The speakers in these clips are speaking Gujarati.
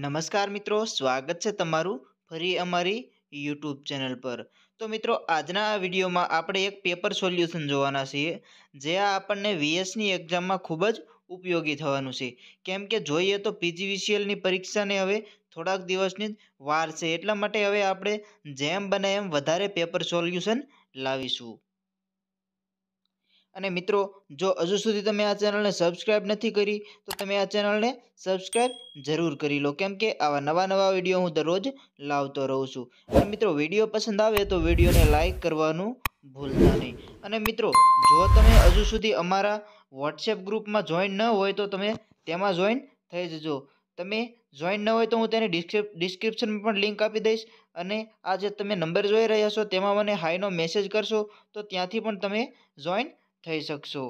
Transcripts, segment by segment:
નમસ્કાર મિત્રો સ્વાગત છે તમારું ફરી અમારી યુટ્યુબ ચેનલ પર તો મિત્રો આજના આ વિડીયોમાં આપણે એક પેપર સોલ્યુશન જોવાના છીએ જે આ આપણને વીએસની એક્ઝામમાં ખૂબ જ ઉપયોગી થવાનું છે કેમ કે જોઈએ તો પીજીવીસીએલની પરીક્ષાને હવે થોડાક દિવસની જ વાર છે એટલા માટે હવે આપણે જેમ બને એમ વધારે પેપર સોલ્યુશન લાવીશું અને મિત્રો જો હજુ સુધી તમે આ ચેનલને સબસ્ક્રાઈબ નથી કરી તો તમે આ ચેનલને સબસ્ક્રાઈબ જરૂર કરી લો કેમ કે આવા નવા નવા વિડીયો હું દરરોજ લાવતો રહું છું અને મિત્રો વિડીયો પસંદ આવે તો વિડીયોને લાઇક કરવાનું ભૂલતા નહીં અને મિત્રો જો તમે હજુ સુધી અમારા વોટ્સએપ ગ્રુપમાં જોઈન ન હોય તો તમે તેમાં જોઈન થઈ જજો તમે જોઈન ન હોય તો હું તેને ડિસ્ક્રિપ્શનમાં પણ લિંક આપી દઈશ અને આ જે તમે નંબર જોઈ રહ્યા છો તેમાં મને હાઈનો મેસેજ કરશો તો ત્યાંથી પણ તમે જોઈન થઈ શકશો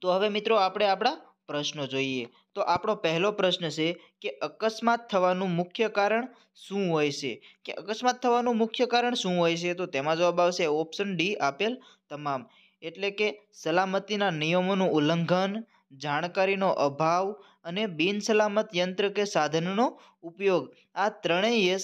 તો હવે મિત્રો આપણે આપણા પ્રશ્નો જોઈએ તો આપણો પહેલો પ્રશ્ન છે કે અકસ્માત થવાનું મુખ્ય કારણ શું હોય છે કે અકસ્માત થવાનું મુખ્ય કારણ શું હોય છે તો તેમાં જવાબ આવશે ઓપ્શન ડી આપેલ તમામ એટલે કે સલામતીના નિયમોનું ઉલ્લંઘન જાણકારીનો અભાવ અને બિનસલામત યંત્ર કે સાધનનો ઉપયોગ આ ત્રણેય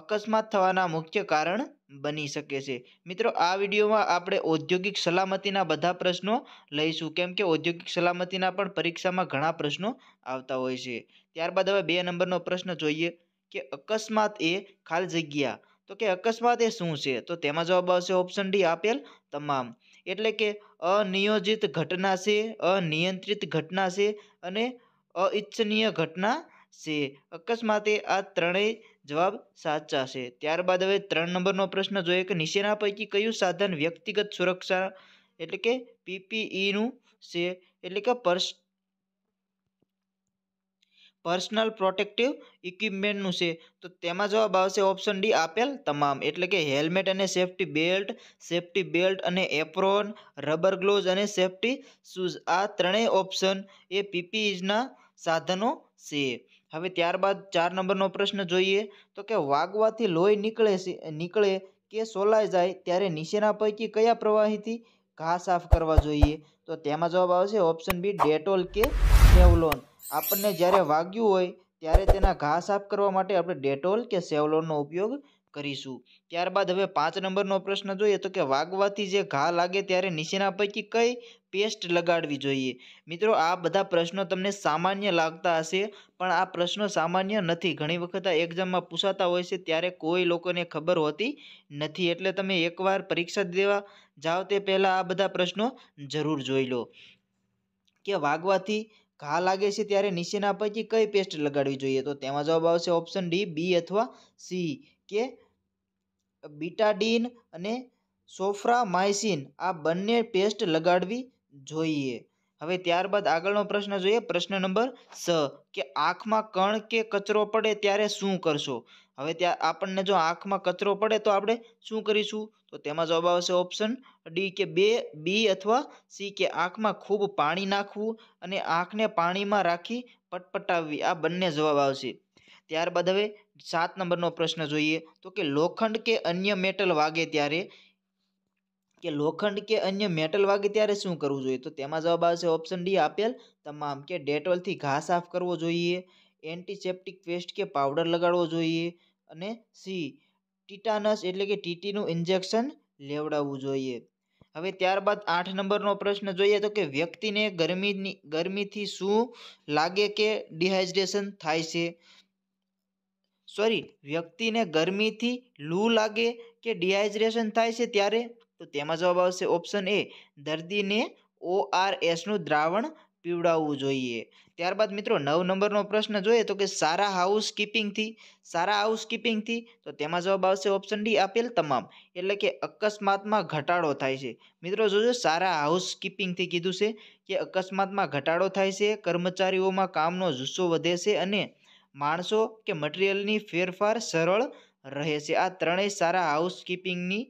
અકસ્માત થવાના મુખ્ય કારણ બની શકે છે મિત્રો આ વિડીયોમાં આપણે ઔદ્યોગિક સલામતીના બધા પ્રશ્નો લઈશું કેમ કે ઔદ્યોગિક સલામતીના પણ પરીક્ષામાં ઘણા પ્રશ્નો આવતા હોય છે ત્યારબાદ હવે બે નંબરનો પ્રશ્ન જોઈએ કે અકસ્માત એ ખાલી જગ્યા તો કે અકસ્માત એ શું છે તો તેમાં જવાબ આવશે ઓપ્શન ડી આપેલ તમામ એટલે કે અનિયોજિત ઘટના છે અનિયંત્રિત ઘટના છે અને અનિચ્છનીય ઘટના છે અકસ્માતે આ ત્રણેય જવાબ સાચા હશે ત્યારબાદ હવે ત્રણ નંબરનો પ્રશ્ન જોઈએ કે નીચેના પૈકી કયું સાધન વ્યક્તિગત સુરક્ષા એટલે કે પીપીઈનું છે એટલે કે પર્સ પર્સનલ પ્રોટેક્ટિવ ઇક્વિપમેન્ટનું છે તો તેમાં જવાબ આવશે ઓપ્શન ડી આપેલ તમામ એટલે કે હેલ્મેટ અને સેફ્ટી બેલ્ટ સેફટી બેલ્ટ અને એપ્રોન રબર ગ્લોવ્સ અને સેફ્ટી શૂઝ આ ત્રણેય ઓપ્શન એ પીપીઈના સાધનો છે હવે ત્યારબાદ ચાર નંબરનો પ્રશ્ન જોઈએ તો કે વાગવાથી લોહી નીકળે નીકળે કે સોલાઈ જાય ત્યારે નીચેના પૈકી કયા પ્રવાહીથી ઘા સાફ કરવા જોઈએ તો તેમાં જવાબ આવશે ઓપ્શન બી ડેટોલ કે સેવલોન આપણને જ્યારે વાગ્યું હોય ત્યારે તેના ઘા સાફ કરવા માટે આપણે ડેટોલ કે સેવલોનનો ઉપયોગ કરીશું ત્યારબાદ હવે પાંચ નંબરનો પ્રશ્ન જોઈએ તો કે વાગવાથી જે ઘા લાગે ત્યારે નીચેના પૈકી કઈ પેસ્ટ લગાડવી જોઈએ મિત્રો આ બધા પ્રશ્નો તમને સામાન્ય લાગતા હશે પણ આ પ્રશ્નો સામાન્ય નથી ઘણી વખત આ એક્ઝામમાં પૂછાતા હોય છે ત્યારે કોઈ લોકોને ખબર હોતી નથી એટલે તમે એકવાર પરીક્ષા દેવા જાઓ તે પહેલાં આ બધા પ્રશ્નો જરૂર જોઈ લો કે વાગવાથી ઘા લાગે છે ત્યારે નીચેના પૈકી કઈ પેસ્ટ લગાડવી જોઈએ તો તેમાં જવાબ આવશે ઓપ્શન ડી બી અથવા સી કે બીટાડીન અને સોફ્રામાઇસિન આ બંને પેસ્ટ લગાડવી જોઈએ હવે ત્યારબાદ આગળનો પ્રશ્ન જોઈએ પ્રશ્ન નંબર સ કે આંખમાં કણ કે કચરો પડે ત્યારે શું કરશો હવે ત્યાં આપણને જો આંખમાં કચરો પડે તો આપણે શું કરીશું તો તેમાં જવાબ આવશે ઓપ્શન ડી કે બે બી અથવા સી કે આંખમાં ખૂબ પાણી નાખવું અને આંખને પાણીમાં રાખી પટપટાવવી આ બંને જવાબ આવશે ત્યારબાદ હવે સાત નંબરનો પ્રશ્ન જોઈએ તો કે લોખંડ કે અન્ય મેટલ વાગે ત્યારે કે લોખંડ કે અન્ય મેટલ વાગે ત્યારે શું કરવું જોઈએ તો તેમાં જવાબ આવશે ઓપ્શન ડી આપેલ તમામ કે ડેટોલથી ઘા સાફ કરવો જોઈએ એન્ટીસેપ્ટિક પેસ્ટ કે પાવડર લગાડવો જોઈએ અને સી ટીટાનસ એટલે કે ટીટીનું ઇન્જેક્શન લેવડાવવું જોઈએ હવે ત્યારબાદ આઠ નંબરનો પ્રશ્ન જોઈએ તો કે વ્યક્તિને ગરમીની ગરમીથી શું લાગે કે ડિહાઇડ્રેશન થાય છે સોરી વ્યક્તિને ગરમીથી લૂ લાગે કે ડિહાઇડ્રેશન થાય છે ત્યારે તો તેમાં જવાબ આવશે ઓપ્શન એ દર્દીને ઓઆરએસનું દ્રાવણ પીવડાવવું જોઈએ ત્યારબાદ મિત્રો નવ નંબરનો પ્રશ્ન જોઈએ તો કે સારા હાઉસ કીપિંગથી સારા હાઉસ કીપિંગથી તો તેમાં જવાબ આવશે ઓપ્શન ડી આપેલ તમામ એટલે કે અકસ્માતમાં ઘટાડો થાય છે મિત્રો જોજો સારા હાઉસ કીપિંગથી કીધું છે કે અકસ્માતમાં ઘટાડો થાય છે કર્મચારીઓમાં કામનો જુસ્સો વધે છે અને માણસો કે મટીરિયલની ફેરફાર સરળ રહે છે આ ત્રણેય સારા હાઉસ કીપિંગની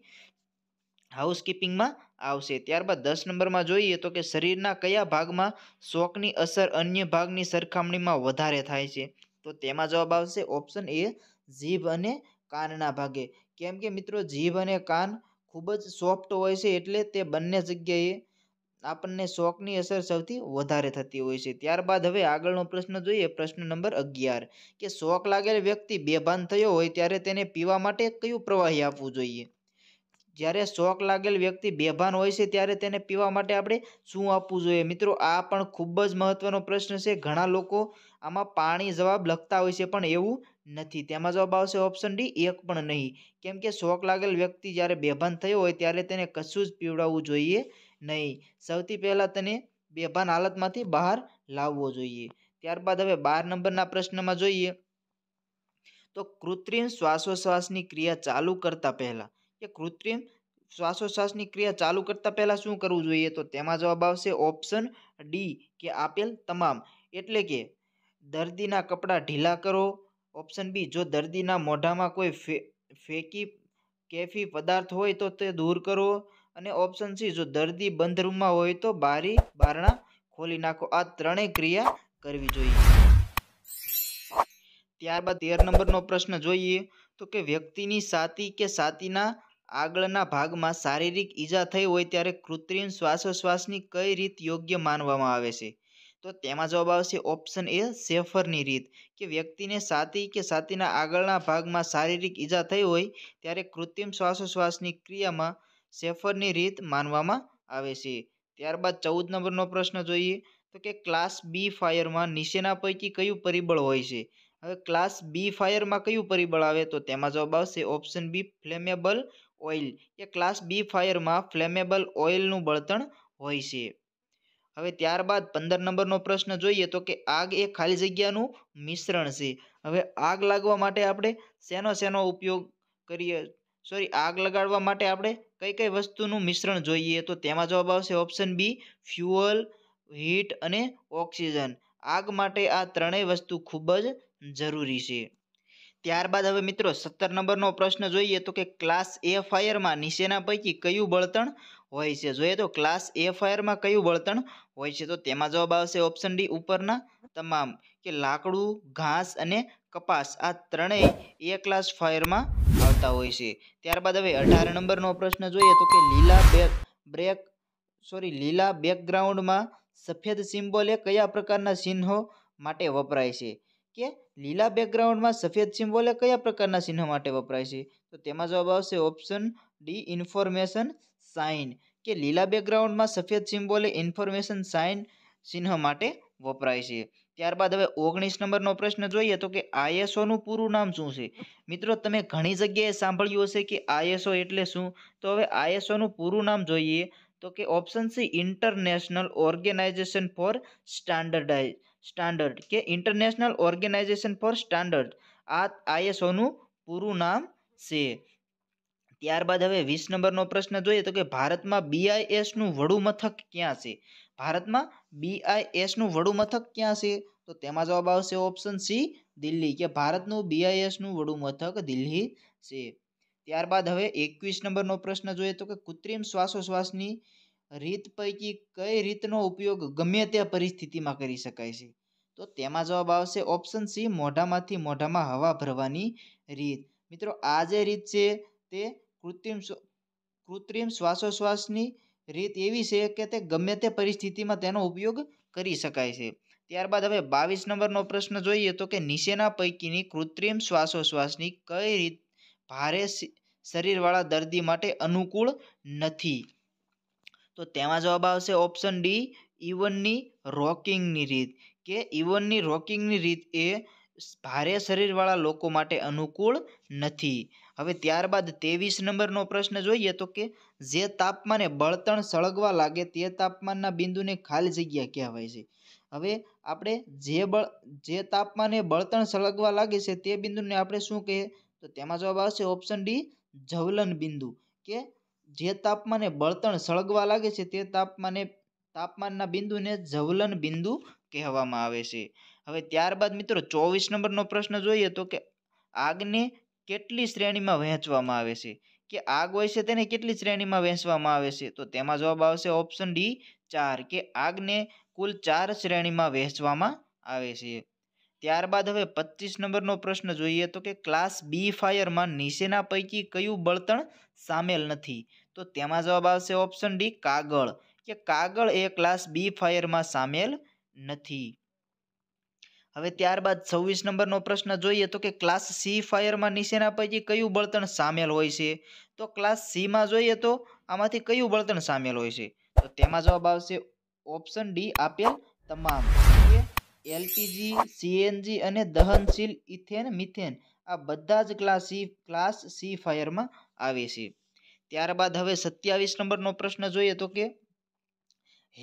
હાઉસકીપિંગમાં આવશે ત્યારબાદ દસ નંબરમાં જોઈએ તો કે શરીરના કયા ભાગમાં શોકની અસર અન્ય ભાગની સરખામણીમાં વધારે થાય છે તો તેમાં જવાબ આવશે ઓપ્શન એ જીભ અને કાનના ભાગે કેમ કે મિત્રો જીભ અને કાન ખૂબ જ સોફ્ટ હોય છે એટલે તે બંને જગ્યાએ આપણને શોકની અસર સૌથી વધારે થતી હોય છે ત્યારબાદ હવે આગળનો પ્રશ્ન જોઈએ પ્રશ્ન નંબર અગિયાર કે શોક લાગેલ વ્યક્તિ બેભાન થયો હોય ત્યારે તેને પીવા માટે કયું પ્રવાહી આપવું જોઈએ જ્યારે શોક લાગેલ વ્યક્તિ બેભાન હોય છે ત્યારે તેને પીવા માટે આપણે શું આપવું જોઈએ મિત્રો આ પણ ખૂબ જ મહત્વનો પ્રશ્ન છે ઘણા લોકો આમાં પાણી જવાબ લખતા હોય છે પણ એવું નથી તેમાં જવાબ આવશે ઓપ્શન ડી એક પણ નહીં કેમ કે શોક લાગેલ વ્યક્તિ જ્યારે બેભાન થયો હોય ત્યારે તેને કશું જ પીવડાવવું જોઈએ નહીં સૌથી પહેલાં તેને બેભાન હાલતમાંથી બહાર લાવવો જોઈએ ત્યારબાદ હવે બાર નંબરના પ્રશ્નમાં જોઈએ તો કૃત્રિમ શ્વાસોશ્વાસની ક્રિયા ચાલુ કરતા પહેલાં કે કૃત્રિમ શ્વાસોશ્વાસની ક્રિયા ચાલુ કરતાં પહેલાં શું કરવું જોઈએ તો તેમાં જવાબ આવશે ઓપ્શન ડી કે આપેલ તમામ એટલે કે દર્દીના કપડાં ઢીલા કરો ઓપ્શન બી જો દર્દીના મોઢામાં કોઈ ફે ફેંકી કેફી પદાર્થ હોય તો તે દૂર કરો અને ઓપ્શન સી જો દર્દી બંધ રૂમમાં હોય તો બારી બારણા ખોલી નાખો આ ત્રણેય ક્રિયા કરવી જોઈએ ત્યારબાદ તેર નંબરનો પ્રશ્ન જોઈએ તો કે વ્યક્તિની સાતી કે સાતીના આગળના ભાગમાં શારીરિક ઈજા થઈ હોય ત્યારે કૃત્રિમ શ્વાસોશ્વાસની કઈ રીત યોગ્ય માનવામાં આવે છે તો તેમાં જવાબ આવશે ઓપ્શન એ સેફરની રીત કે વ્યક્તિને સાતી કે સાતીના આગળના ભાગમાં શારીરિક ઈજા થઈ હોય ત્યારે કૃત્રિમ શ્વાસોશ્વાસની ક્રિયામાં સેફરની રીત માનવામાં આવે છે ત્યારબાદ ચૌદ નંબરનો પ્રશ્ન જોઈએ તો કે ક્લાસ બી ફાયરમાં નીચેના પૈકી કયું પરિબળ હોય છે હવે ક્લાસ બી ફાયરમાં કયું પરિબળ આવે તો તેમાં જવાબ આવશે option B flammable oil A class B ફાયરમાં ફ્લેમેબલ ઓઇલનું બળતણ હોય છે હવે ત્યારબાદ પંદર નંબરનો પ્રશ્ન જોઈએ તો કે આગ એ ખાલી જગ્યાનું મિશ્રણ છે હવે આગ લાગવા માટે આપણે શેનો શેનો ઉપયોગ કરીએ સોરી આગ લગાડવા માટે આપણે કઈ કઈ વસ્તુનું મિશ્રણ જોઈએ તો તેમાં જવાબ આવશે ઓપ્શન બી ફ્યુઅલ હીટ અને ઓક્સિજન આગ માટે આ ત્રણેય વસ્તુ ખૂબ જ જરૂરી છે ત્યારબાદ હવે મિત્રો સત્તર નંબરનો પ્રશ્ન જોઈએ તો કે ક્લાસ એ ફાયરમાં નીચેના પૈકી કયું બળતણ હોય છે જોઈએ તો ક્લાસ એ ફાયરમાં કયું બળતણ હોય છે તો તેમાં જવાબ આવશે ઓપ્શન ડી ઉપરના તમામ કે લાકડું ઘાસ અને કપાસ આ ત્રણેય એ ક્લાસ ફાયરમાં આવતા હોય છે ત્યારબાદ હવે અઢાર નંબરનો પ્રશ્ન જોઈએ તો કે લીલા બેક બ્રેક સોરી લીલા બેકગ્રાઉન્ડમાં સફેદ સિમ્બોલ એ કયા પ્રકારના ચિહ્નો માટે વપરાય છે કે લીલા બેકગ્રાઉન્ડમાં સફેદ સિમ્બોલ એ કયા પ્રકારના ચિહ્ન માટે વપરાય છે તો તેમાં જવાબ આવશે ઓપ્શન ડી ઇન્ફોર્મેશન સાઇન કે લીલા બેકગ્રાઉન્ડમાં સફેદ સિમ્બોલે ઇન્ફોર્મેશન સાઇન ચિહ્ન માટે વપરાય છે ત્યારબાદ હવે ઓગણીસ નંબરનો પ્રશ્ન જોઈએ તો કે આઈએસઓનું પૂરું નામ શું છે મિત્રો તમે ઘણી જગ્યાએ સાંભળ્યું હશે કે આઈએસઓ એટલે શું તો હવે આઈએસઓનું પૂરું નામ જોઈએ તો કે option C international organisation for standardise standard કે ઇન્ટરનેશનલ ઓર્ગેનાઇઝેશન ફોર સ્ટાન્ડર્ડ આ આઈએસઓનું પૂરું નામ છે ત્યારબાદ હવે વીસ નંબરનો પ્રશ્ન જોઈએ તો કે ભારતમાં બીઆઈએસનું વડું મથક ક્યાં છે ભારતમાં બીઆઈએસનું વડું મથક ક્યાં છે તો તેમાં જવાબ આવશે ઓપ્શન સી દિલ્હી કે ભારતનું બીઆઈએસનું વડું મથક દિલ્હી છે ત્યારબાદ હવે એકવીસ નંબરનો પ્રશ્ન જોઈએ તો કે કૃત્રિમ શ્વાસોશ્વાસની રીત પૈકી કઈ રીતનો ઉપયોગ ગમે તે પરિસ્થિતિમાં કરી શકાય છે તો તેમાં જવાબ આવશે ઓપ્શન સી મોઢામાંથી મોઢામાં હવા ભરવાની રીત મિત્રો આ જે રીત છે તે કૃત્રિમ કૃત્રિમ શ્વાસોશ્વાસની રીત એવી છે કે તે ગમે તે પરિસ્થિતિમાં તેનો ઉપયોગ કરી શકાય છે ત્યારબાદ હવે બાવીસ નંબરનો પ્રશ્ન જોઈએ તો કે નીચેના પૈકીની કૃત્રિમ શ્વાસોશ્વાસની કઈ રીત ભારે શરીરવાળા દર્દી માટે અનુકૂળ નથી તો તેમાં જવાબ આવશે ઓપ્શન ડી ઇવનની રોકિંગની રીત કે ઇવનની રોકિંગની રીત એ ભારે શરીરવાળા લોકો માટે અનુકૂળ નથી હવે ત્યારબાદ ત્રેવીસ નંબરનો પ્રશ્ન જોઈએ તો કે જે તાપમાને બળતણ સળગવા લાગે તે તાપમાનના બિંદુને ખાલી જગ્યા કહેવાય છે હવે આપણે જે બળ જે તાપમાને બળતણ સળગવા લાગે છે તે બિંદુને આપણે શું કહીએ તો તેમાં જવાબ આવશે ઓપ્શન ડી જવલન બિંદુ કે જે તાપમાને બળતણ સળગવા લાગે છે તે તાપમાને તાપમાનના બિંદુને જવલન બિંદુ કહેવામાં આવે છે હવે ત્યારબાદ મિત્રો ચોવીસ નંબરનો પ્રશ્ન જોઈએ તો કે આગને કેટલી શ્રેણીમાં વહેંચવામાં આવે છે કે આગ હોય છે તેને કેટલી શ્રેણીમાં વહેંચવામાં આવે છે તો તેમાં જવાબ આવશે ઓપ્શન ડી ચાર કે આગને કુલ ચાર શ્રેણીમાં વહેંચવામાં આવે છે ત્યારબાદ હવે પચીસ નંબરનો પ્રશ્ન જોઈએ તો કે ક્લાસ બી ફાયરમાં નીચેના પૈકી કયું બળતણ સામેલ નથી તો તેમાં જવાબ આવશે ઓપ્શન ડી કાગળ કે કાગળ એ ક્લાસ બી ફાયરમાં સામેલ નથી હવે ત્યારબાદ છવ્વીસ નંબરનો પ્રશ્ન જોઈએ તો કે ક્લાસ સી ફાયરમાં નિશેના પૈકી કયું બળતણ સામેલ હોય છે તો ક્લાસ સીમાં જોઈએ તો આમાંથી કયું બળતણ સામેલ હોય છે તો તેમાં જવાબ આવશે ઓપ્શન ડી આપેલ તમામ એલપીજી સીએનજી અને દહનશીલ ઇથેન મિથેન આ બધા જ ક્લાસ સી ક્લાસ સી ફાયરમાં આવે છે ત્યારબાદ હવે સત્યાવીસ નંબરનો પ્રશ્ન જોઈએ તો કે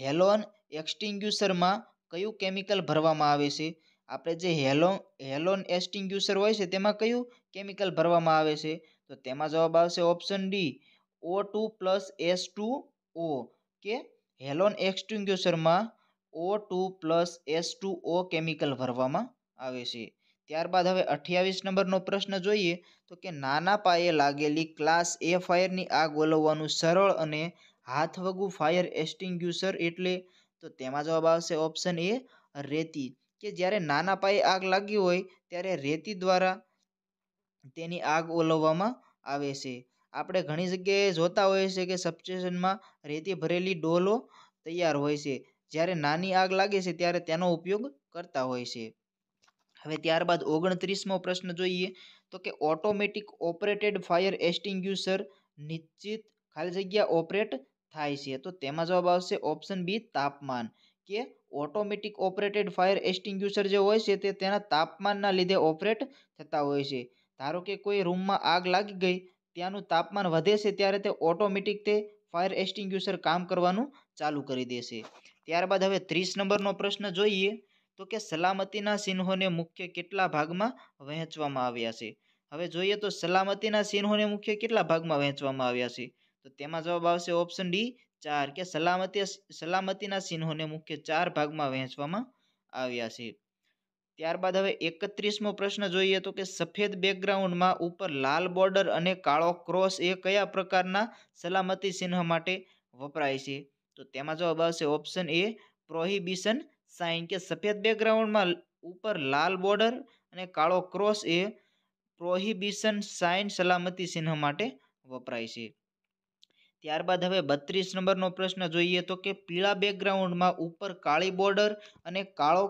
હેલોન એક્સટિંગ્યુસરમાં કયું કેમિકલ ભરવામાં આવે છે આપણે જે હેલોન હેલોન એક્સટિંગ્યુસર હોય છે તેમાં કયું કેમિકલ ભરવામાં આવે છે તો તેમાં જવાબ આવશે option D O two plus S two O કે હેલોન એક્સટિંગ્યુસરમાં O two plus S two O chemical ભરવામાં આવે છે ત્યારબાદ હવે અઠ્યાવીસ નંબરનો પ્રશ્ન જોઈએ તો કે નાના પાયે લાગેલી ક્લાસ એ ફાયરની આગ ઓલવવાનું સરળ અને હાથવગું ફાયર એસ્ટિંગ્યુસર એટલે તો તેમાં જવાબ આવશે ઓપ્શન એ રેતી કે જ્યારે નાના પાયે આગ લાગી હોય ત્યારે રેતી દ્વારા તેની આગ ઓલવવામાં આવે છે આપણે ઘણી જગ્યાએ જોતા હોઈએ છીએ કે સબસ્ટેશનમાં રેતી ભરેલી ડોલો તૈયાર હોય છે જ્યારે નાની આગ લાગે છે ત્યારે તેનો ઉપયોગ કરતા હોય છે હવે ત્યારબાદ ઓગણત્રીસમો પ્રશ્ન જોઈએ તો કે ઓટોમેટિક ઓપરેટેડ ફાયર એસ્ટિંગ્યુસર નિશ્ચિત ખાલી જગ્યા ઓપરેટ થાય છે તો તેમાં જવાબ આવશે ઓપ્શન બી તાપમાન કે ઓટોમેટિક ઓપરેટેડ ફાયર એસ્ટિંગ્યુસર જે હોય છે તે તેના તાપમાનના લીધે ઓપરેટ થતા હોય છે ધારો કે કોઈ રૂમમાં આગ લાગી ગઈ ત્યાંનું તાપમાન વધે છે ત્યારે તે ઓટોમેટિક તે ફાયર એસ્ટિંગ્યુસર કામ કરવાનું ચાલુ કરી દેશે ત્યારબાદ હવે ત્રીસ નંબરનો પ્રશ્ન જોઈએ તો કે સલામતીના ચિહ્નોને મુખ્ય કેટલા ભાગમાં વહેંચવામાં આવ્યા છે હવે જોઈએ તો સલામતીના ચિહ્નોને મુખ્ય કેટલા ભાગમાં વહેંચવામાં આવ્યા છે તો તેમાં જવાબ આવશે ઓપ્શન ડી ચાર કે સલામતી સલામતીના ચિહ્નોને મુખ્ય ચાર ભાગમાં વહેંચવામાં આવ્યા છે ત્યારબાદ હવે એકત્રીસમો પ્રશ્ન જોઈએ તો કે સફેદ બેકગ્રાઉન્ડમાં ઉપર લાલ બોર્ડર અને કાળો ક્રોસ એ કયા પ્રકારના સલામતી ચિહ્ન માટે વપરાય છે તો તેમાં જવાબ આવશે ઓપ્શન એ પ્રોહિબિશન સાઇન કે સફેદ બેકગ્રાઉન્ડમાં ઉપર લાલ બોર્ડર અને કાળો ક્રોસ એ પ્રોહિબિશન સાઇન સલામતી ચિહ્ન માટે વપરાય છે ત્યારબાદ હવે બત્રીસ નંબરનો પ્રશ્ન જોઈએ તો કે પીળા બેકગ્રાઉન્ડમાં ઉપર કાળી બોર્ડર અને કાળો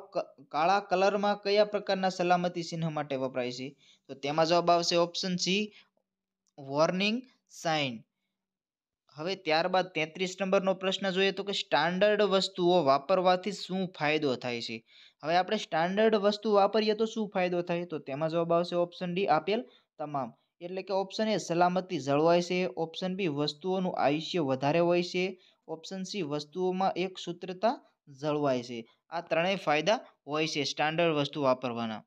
કાળા કલરમાં કયા પ્રકારના સલામતી ચિહ્ન માટે વપરાય છે તો તેમાં જવાબ આવશે ઓપ્શન સી વોર્નિંગ સાઇન હવે ત્યારબાદ તેત્રીસ નંબરનો પ્રશ્ન જોઈએ તો કે સ્ટાન્ડર્ડ વસ્તુઓ વાપરવાથી શું ફાયદો થાય છે હવે આપણે સ્ટાન્ડર્ડ વસ્તુ વાપરીએ તો શું ફાયદો થાય તો તેમાં જવાબ આવશે ઓપ્શન ડી આપેલ તમામ એટલે કે ઓપ્શન એ સલામતી જળવાય છે ઓપ્શન બી વસ્તુઓનું આયુષ્ય વધારે હોય છે ઓપ્શન સી વસ્તુઓમાં એક સૂત્રતા જળવાય છે આ ત્રણેય ફાયદા હોય છે સ્ટાન્ડર્ડ વસ્તુ વાપરવાના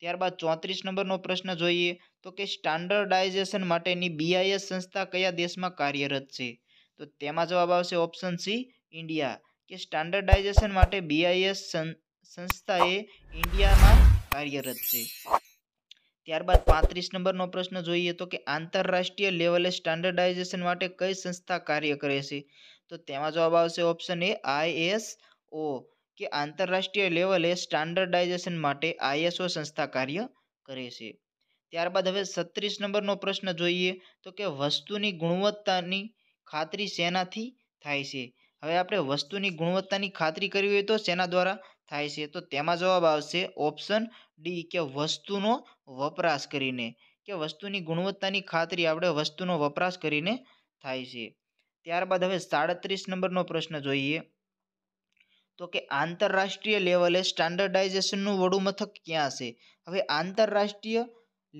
ત્યારબાદ ચોત્રીસ નંબરનો પ્રશ્ન જોઈએ તો કે સ્ટાન્ડર્ડાઇઝેશન માટેની બીઆઈએસ સંસ્થા કયા દેશમાં કાર્યરત છે તો તેમાં જવાબ આવશે ઓપ્શન સી ઇન્ડિયા કે સ્ટાન્ડર્ડાઇઝેશન માટે બીઆઈએસ સંસ્થા એ ઇન્ડિયામાં કાર્યરત છે ત્યારબાદ પાંત્રીસ નંબરનો પ્રશ્ન જોઈએ તો કે આંતરરાષ્ટ્રીય લેવલે સ્ટાન્ડર્ડાઇઝેશન માટે કઈ સંસ્થા કાર્ય કરે છે તો તેમાં જવાબ આવશે ઓપ્શન એ આઈએસઓ કે આંતરરાષ્ટ્રીય લેવલે સ્ટાન્ડર્ડાઇઝેશન માટે આઈએસઓ સંસ્થા કાર્ય કરે છે ત્યારબાદ હવે સત્રીસ નંબરનો પ્રશ્ન જોઈએ તો કે વસ્તુની ગુણવત્તાની ખાતરી શેનાથી થાય છે હવે આપણે વસ્તુની ગુણવત્તાની ખાતરી કરવી હોય તો શેના દ્વારા થાય છે તો તેમાં જવાબ આવશે ઓપ્શન ડી કે વસ્તુનો વપરાશ કરીને કે વસ્તુની ગુણવત્તાની ખાતરી આપણે વસ્તુનો વપરાશ કરીને થાય છે ત્યારબાદ હવે સાડત્રીસ નંબરનો પ્રશ્ન જોઈએ તો કે આંતરરાષ્ટ્રીય લેવલે સ્ટાન્ડર્ડાઇઝેશનનું મથક ક્યાં છે હવે આંતરરાષ્ટ્રીય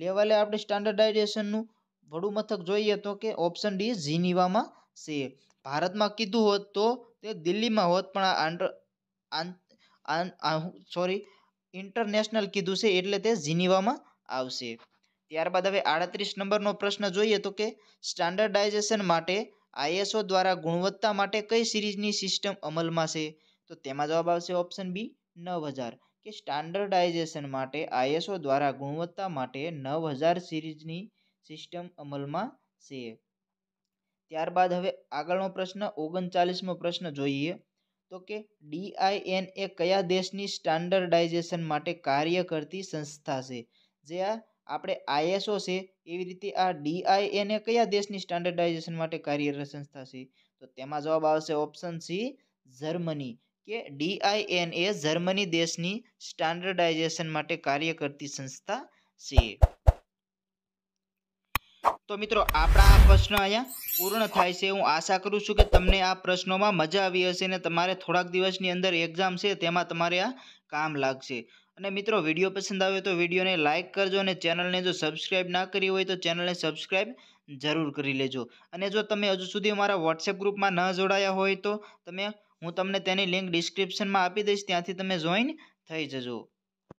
લેવલે આપણે સ્ટાન્ડર્ડાઇઝેશનનું મથક જોઈએ તો કે ઓપ્શન ડી ઝીનીવામાં છે ભારતમાં કીધું હોત તો તે દિલ્હીમાં હોત પણ આ સોરી ઇન્ટરનેશનલ કીધું છે એટલે તે ઝીનીવામાં આવશે ત્યારબાદ હવે આડત્રીસ નંબરનો પ્રશ્ન જોઈએ તો કે સ્ટાન્ડર્ડાઇઝેશન માટે આઈએસઓ દ્વારા ગુણવત્તા માટે કઈ સિરીઝની સિસ્ટમ અમલમાં છે તો તેમાં જવાબ આવશે ઓપ્શન બી નવ હજાર કે સ્ટાન્ડર્ડાઇઝેશન માટે આઈએસઓ દ્વારા ગુણવત્તા માટે નવ હજાર સિરીઝની સિસ્ટમ અમલમાં છે ત્યારબાદ હવે આગળનો પ્રશ્ન ઓગણચાલીસમો પ્રશ્ન જોઈએ તો કે ડીઆઈએન એ કયા દેશની સ્ટાન્ડર્ડાઇઝેશન માટે કાર્ય કરતી સંસ્થા છે જે આ આપણે આઈએસઓ છે એવી રીતે આ ડીઆઈએન એ કયા દેશની સ્ટાન્ડર્ડાઇઝેશન માટે કાર્યરત સંસ્થા છે તો તેમાં જવાબ આવશે ઓપ્શન સી જર્મની કે ડીઆઈએન એ જર્મની દેશની સ્ટાન્ડર્ડાઇઝેશન માટે કાર્ય કરતી સંસ્થા છે તો મિત્રો આપણા આ પ્રશ્ન અહીંયા પૂર્ણ થાય છે હું આશા કરું છું કે તમને આ પ્રશ્નોમાં મજા આવી હશે ને તમારે થોડાક દિવસની અંદર એક્ઝામ છે તેમાં તમારે આ કામ લાગશે અને મિત્રો વિડીયો પસંદ આવે તો વિડીયોને લાઇક કરજો અને ચેનલને જો સબસ્ક્રાઇબ ના કરી હોય તો ચેનલને સબસ્ક્રાઇબ જરૂર કરી લેજો અને જો તમે હજુ સુધી અમારા વોટ્સએપ ગ્રુપમાં ન જોડાયા હોય તો તમે હું તમને તેની લિંક ડિસ્ક્રિપ્શનમાં આપી દઈશ ત્યાંથી તમે જોઈન થઈ જજો